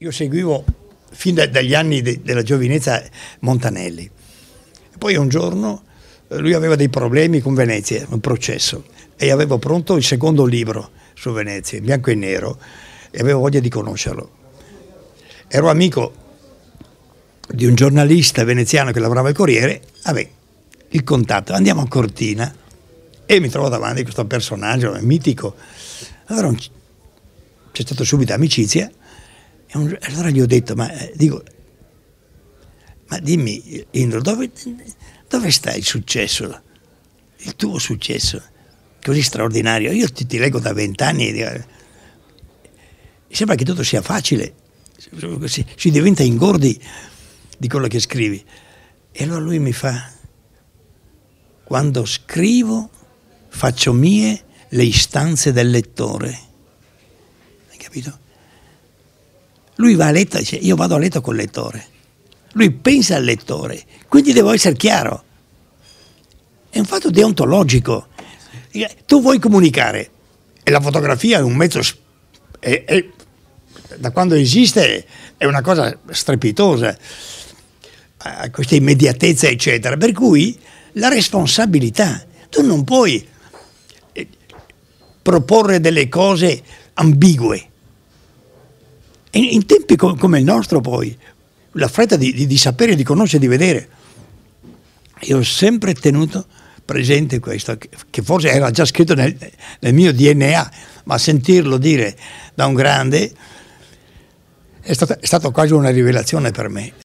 Io seguivo fin da, dagli anni de, della giovinezza Montanelli. Poi un giorno eh, lui aveva dei problemi con Venezia, un processo, e avevo pronto il secondo libro su Venezia, in bianco e nero, e avevo voglia di conoscerlo. Ero amico di un giornalista veneziano che lavorava al Corriere, avevo il contatto, andiamo a Cortina e mi trovo davanti a questo personaggio mitico. Allora c'è stata subito amicizia un, allora gli ho detto, ma, eh, dico, ma dimmi Indro, dove, dove, sta il successo, il tuo successo, così straordinario? Io ti, ti leggo da vent'anni e eh, sembra che tutto sia facile, si, si diventa ingordi di quello che scrivi. E allora lui mi fa, quando scrivo faccio mie le istanze del lettore. Hai capito? Lui va a letto e dice io vado a letto col lettore. Lui pensa al lettore, quindi devo essere chiaro. È un fatto deontologico. Tu vuoi comunicare e la fotografia è un mezzo... È, è, da quando esiste è una cosa strepitosa, a questa immediatezza eccetera, per cui la responsabilità, tu non puoi eh, proporre delle cose ambigue, in, in tempi co come il nostro poi, la fretta di, di, di sapere, di conoscere, di vedere. Io ho sempre tenuto presente questo, che forse era già scritto nel, nel, mio DNA, ma sentirlo dire da un grande è stata quasi una rivelazione per me.